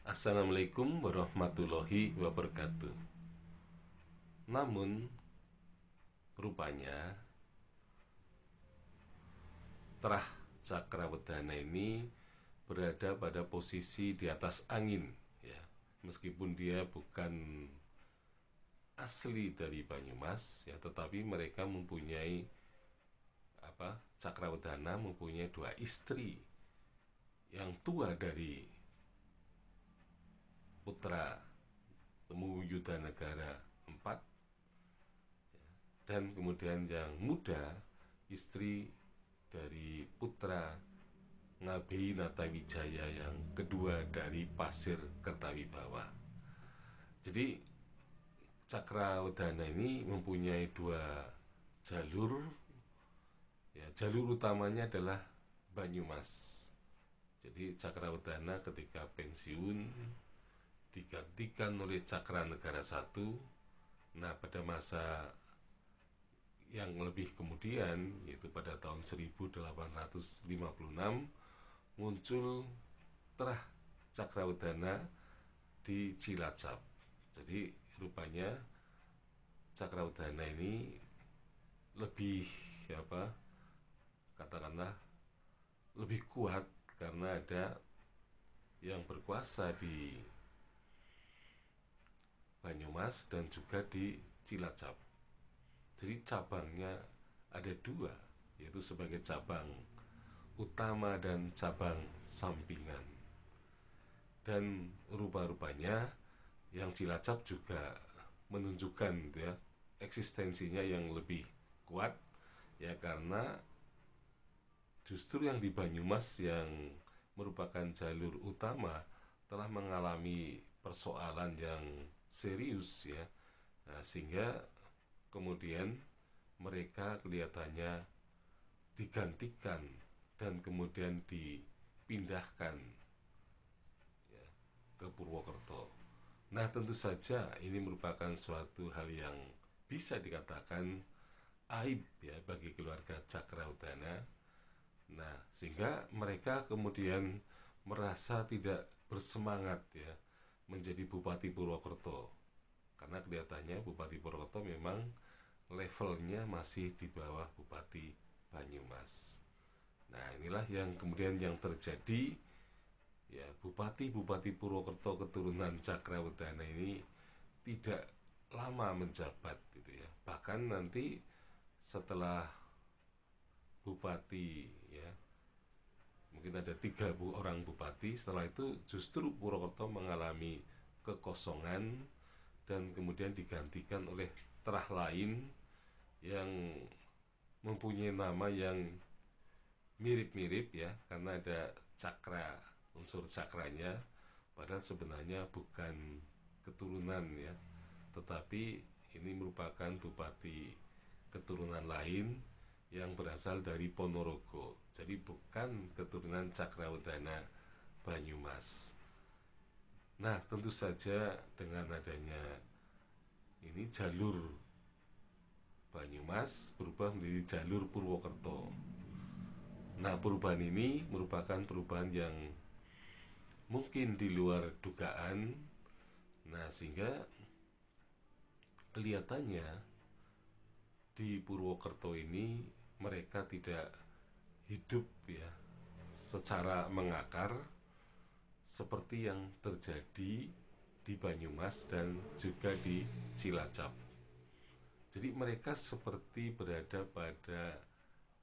Assalamualaikum warahmatullahi wabarakatuh. Namun, rupanya terah cakra cakrawedana ini berada pada posisi di atas angin, ya. Meskipun dia bukan asli dari Banyumas, ya, tetapi mereka mempunyai apa? Cakrawedana mempunyai dua istri yang tua dari Putra Temu Yudha Negara 4 dan kemudian yang muda istri dari putra Nabi Natawijaya yang kedua dari Pasir Kertawibawa jadi Cakra Wedana ini mempunyai dua jalur ya jalur utamanya adalah Banyumas jadi Cakra Wedana ketika pensiun digantikan oleh Cakra Negara satu. Nah, pada masa yang lebih kemudian yaitu pada tahun 1856 muncul terah Cakrawedana di Cilacap. Jadi rupanya Cakrawedana ini lebih ya apa katakanlah lebih kuat karena ada yang berkuasa di Banyumas dan juga di Cilacap. Jadi cabangnya ada dua, yaitu sebagai cabang utama dan cabang sampingan. Dan rupa-rupanya yang Cilacap juga menunjukkan gitu ya eksistensinya yang lebih kuat ya karena justru yang di Banyumas yang merupakan jalur utama telah mengalami persoalan yang serius ya nah, sehingga kemudian mereka kelihatannya digantikan dan kemudian dipindahkan ya, ke Purwokerto. Nah tentu saja ini merupakan suatu hal yang bisa dikatakan aib ya bagi keluarga Cakrawudana. Nah sehingga mereka kemudian merasa tidak bersemangat ya menjadi Bupati Purwokerto karena kelihatannya Bupati Purwokerto memang levelnya masih di bawah Bupati Banyumas. Nah inilah yang kemudian yang terjadi ya Bupati Bupati Purwokerto keturunan Cakrawedana ini tidak lama menjabat gitu ya bahkan nanti setelah Bupati ya mungkin ada 30 orang bupati setelah itu justru Purwokerto mengalami kekosongan dan kemudian digantikan oleh terah lain yang mempunyai nama yang mirip-mirip ya karena ada cakra unsur cakranya padahal sebenarnya bukan keturunan ya tetapi ini merupakan bupati keturunan lain yang berasal dari Ponorogo. Jadi bukan keturunan Cakrawedana Banyumas. Nah, tentu saja dengan adanya ini jalur Banyumas berubah menjadi jalur Purwokerto. Nah, perubahan ini merupakan perubahan yang mungkin di luar dugaan. Nah, sehingga kelihatannya di Purwokerto ini mereka tidak hidup ya secara mengakar seperti yang terjadi di Banyumas dan juga di Cilacap. Jadi mereka seperti berada pada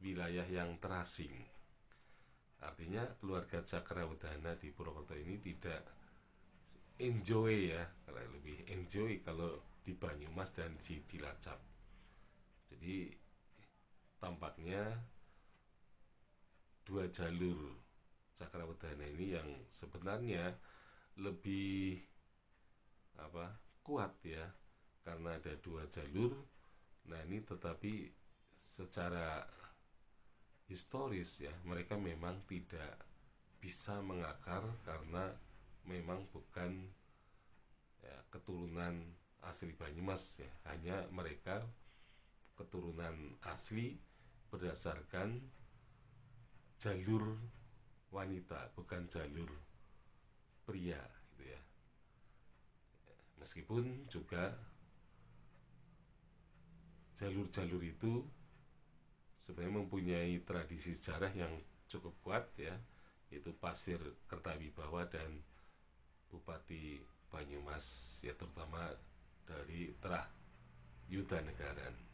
wilayah yang terasing. Artinya keluarga Cakrawedana di Purwokerto ini tidak enjoy ya, kalau lebih enjoy kalau di Banyumas dan di Cilacap. Jadi tampaknya dua jalur cakrawedana ini yang sebenarnya lebih apa kuat ya karena ada dua jalur nah ini tetapi secara historis ya mereka memang tidak bisa mengakar karena memang bukan ya, keturunan asli Banyumas ya hanya mereka keturunan asli berdasarkan jalur wanita bukan jalur pria gitu ya meskipun juga jalur-jalur itu sebenarnya mempunyai tradisi sejarah yang cukup kuat ya itu pasir Kertawibawa dan Bupati Banyumas ya terutama dari Terah Yudha Negaran